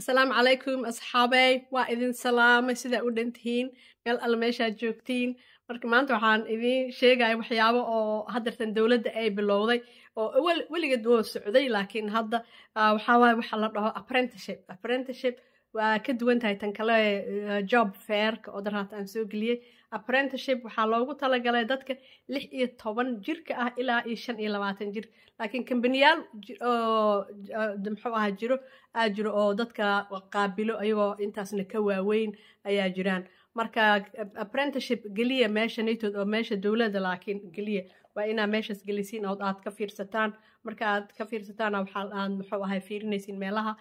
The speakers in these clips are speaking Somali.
assalaamu calaykum asxaabey waa idin salaamay sidaa u dhantihiin meel alle meeshaad joogtiin marka maanta waxaan idiin sheegaya waxyaaba oo haddeertan dowladda ay bilowday oo weligeed woo socday laakiin hadda ah, waxaa waaye waxa la dhaho apprenticeship apprenticeship waa ka duwan tahay tan kale eh, job fairka oo daraata aan soo geliyey apprenticeship waxaa loogu talagalay dadka lix iyo toban jirka ah ilaa iyo shan iyo labaatan jir laakiin kambaniyaal eh, muxuu ahaa jiro aa jiro oo dadka qaabilo ayagoo intaasna ka waaweyn ayaa jiraan marka apprenticeship geliya meesha natood oo meesha dowladda laakiin geliya waa inaa meeshaas gelisiin ood aad ka fiirsataan marka aad ka fiirsataan waxaa muxuu ahay fiirinaysiin meelaha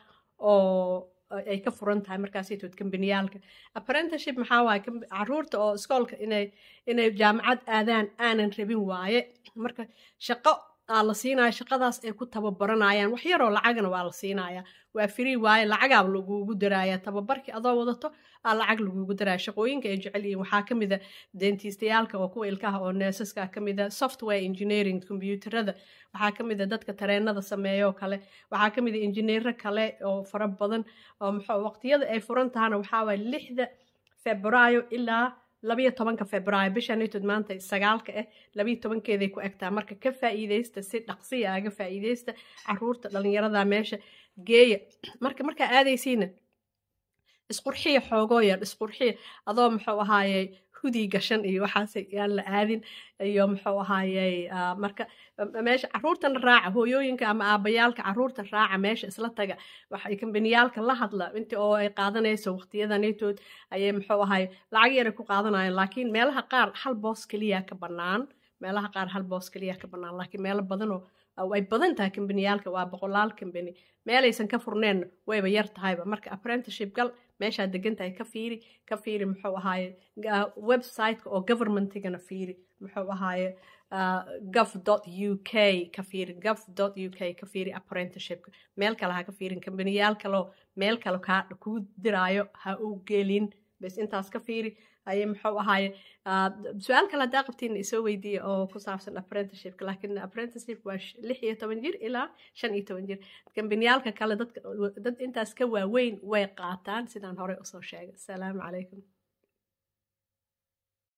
oo ay ka furan tahay markaasaytood kambaniyaalka apprentiship maxaa waaye caruurta oo iskoolka inay jaamacad aadaan aanan rabin waaye marka shaqo aa la siinaya shaqadaas ay ku tababaranayaan wax yaroo lacagna waa la siinayaa waa free waaye lacagaab laguugu darayaa tababarkii adoo wadato aa lacag laguugu daraya shaqooyinka ay jecel yihiin waxaa ka mida dentistayaalka oo kuwa ilkaha oo neesaska ka mida software engineering kombyuutarada waxaa ka mida dadka tareenada sameeyaoo kale waxaa ka mida injineero kale oo fara badan oo waqtiyada ay furan tahana waxaa waaya lixda februaayo ilaa labayo tobanka februaayo bishaan itud maanta sagaalka ah labiyo tobankeeday ku egtaa marka ka faa'iideysta si dhaqsiya aga faa'iideysta caruurta dhalinyarada meesha geeya marka markaa aadaysiina isqurxiya xoogooya isqurxiya adoo muxuu ahaayey hudi gashan iyo waxaas aan la aadin iyo muxuu ahaaye ah, marka meesha caruurtan raaca hooyooyinka ama aabayaalka caruurta raaca meesha isla taga waxay kambaniyaalka la hadla inta oo ay qaadanayso waqtiyadanetood ayay muxuu ahaaye lacag yaray ku qaadanayaan laakiin meelaha qaar hal boos keliya ka bannaan meelaha qaar hal boos keliya ka bannaan laakiin meelo badanoo ah, way badan tahay kambaniyaalka waa boqolaal kambani meelaysan ka furneyn wayba yar tahayba marka apprenticeship gal meeshaad degantahay ka fiiri ka fiiri muxuu ahaaye websiteka oo governmentigana fiiri muxuu ahaaye ah, gov u k ka fiiri gov u k ka fiiri apprenticeshipka meel kale ha ka fiirin kambaniyaal kambaniyaalkaloo meel kale kaa kuu diraayo ha u gelin bes intaas ka fiiri ayay muxuu ahaaye ah, su-aal kale haddaa qabtiin isoo weydiiya oo ku saabsan apprenticeshipka laakiin apprenticeship waa lix iyo toban jir ilaa shan iyo toban jir kambaniyaalka kale dad intaas ka waaweyn way qaataan sidaan horey usoo sheegay asalaamu calaykum